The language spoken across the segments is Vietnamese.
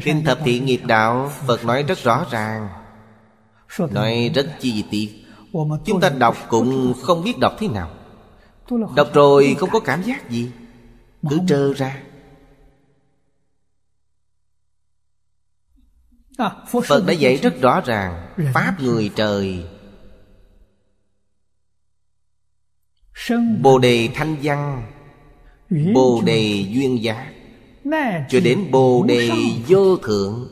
Kinh thập thiện nghiệp đạo Phật nói rất rõ ràng Nói rất chi tiết Chúng ta đọc cũng không biết đọc thế nào Đọc rồi không có cảm giác gì Cứ trơ ra Phật đã dạy rất rõ ràng Pháp người trời Bồ đề thanh văn Bồ đề duyên giác cho đến Bồ Đề Vô Thượng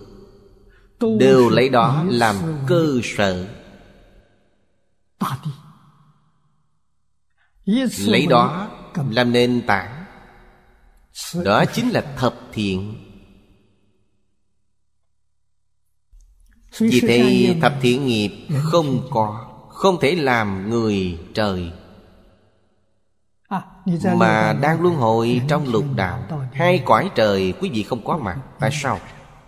Đều lấy đó làm cơ sở Lấy đó làm nền tảng Đó chính là thập thiện Vì thế thập thiện nghiệp không có Không thể làm người trời mà đang luân hồi trong lục đạo hai cõi trời quý vị không có mặt tại sao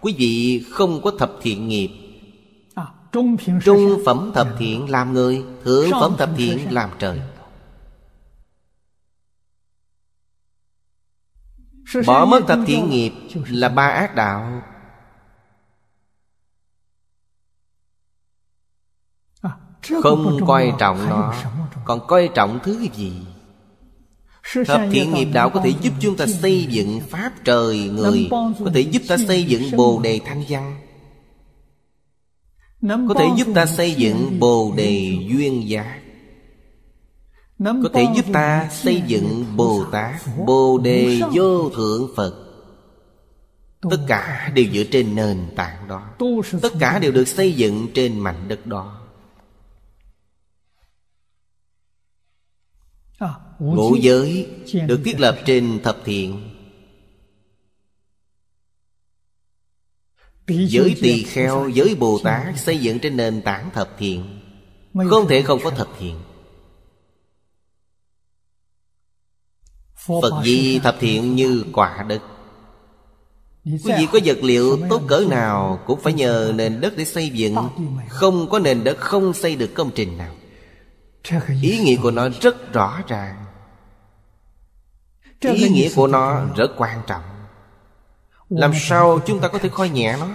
quý vị không có thập thiện nghiệp trung phẩm thập thiện làm người thượng phẩm thập thiện làm trời bỏ mất thập thiện nghiệp là ba ác đạo không coi trọng nó còn coi trọng thứ gì thập thiện nghiệp đạo có thể giúp chúng ta xây dựng Pháp trời người Có thể giúp ta xây dựng Bồ Đề Thanh Văn Có thể giúp ta xây dựng Bồ Đề Duyên Giác có thể giúp ta xây dựng Bồ Tát Bồ Đề Vô Thượng Phật Tất cả đều dựa trên nền tảng đó Tất cả đều được xây dựng trên mảnh đất đó À, ngũ giới được thiết lập trên thập thiện Giới tỳ kheo, giới Bồ Tát xây dựng trên nền tảng thập thiện Không thể không có thập thiện Phật gì thập thiện như quả đất Quý vị có vật liệu tốt cỡ nào Cũng phải nhờ nền đất để xây dựng Không có nền đất không xây được công trình nào ý nghĩa của nó rất rõ ràng ý nghĩa của nó rất quan trọng làm sao chúng ta có thể coi nhẹ nó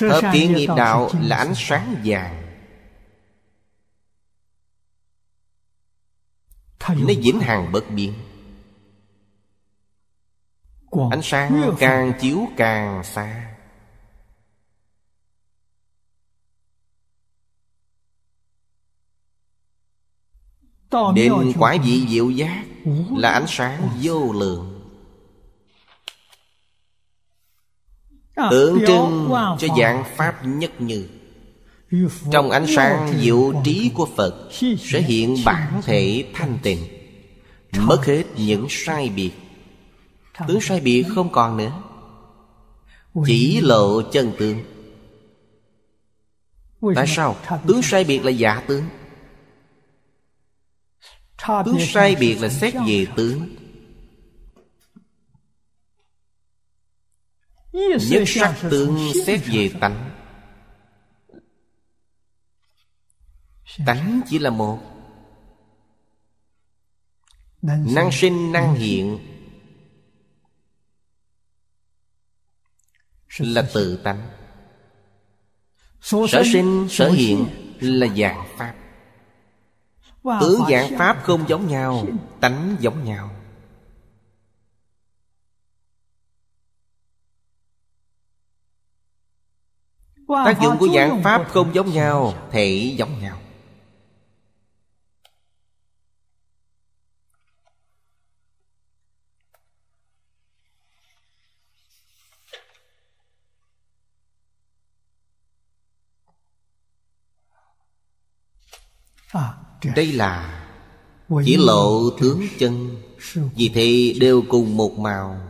Hợp kỷ nghiệp đạo là ánh sáng vàng Nó diễn hàng bất biến Ánh sáng càng chiếu càng xa Đến quả vị diệu giác Là ánh sáng vô lượng à, Tượng trưng cho dạng Pháp nhất như trong ánh sáng diệu trí của Phật Sẽ hiện bản thể thanh tịnh Mất hết những sai biệt Tướng sai biệt không còn nữa Chỉ lộ chân tướng Tại sao? Tướng sai biệt là giả tướng Tướng sai biệt là xét về tướng Nhất sắc tướng xét về tánh tánh chỉ là một năng sinh năng hiện là tự tánh sở sinh sở hiện là dạng pháp tướng dạng pháp không giống nhau tánh giống nhau tác dụng của dạng pháp không giống nhau thể giống nhau Đây là chỉ lộ tướng chân Vì thế đều cùng một màu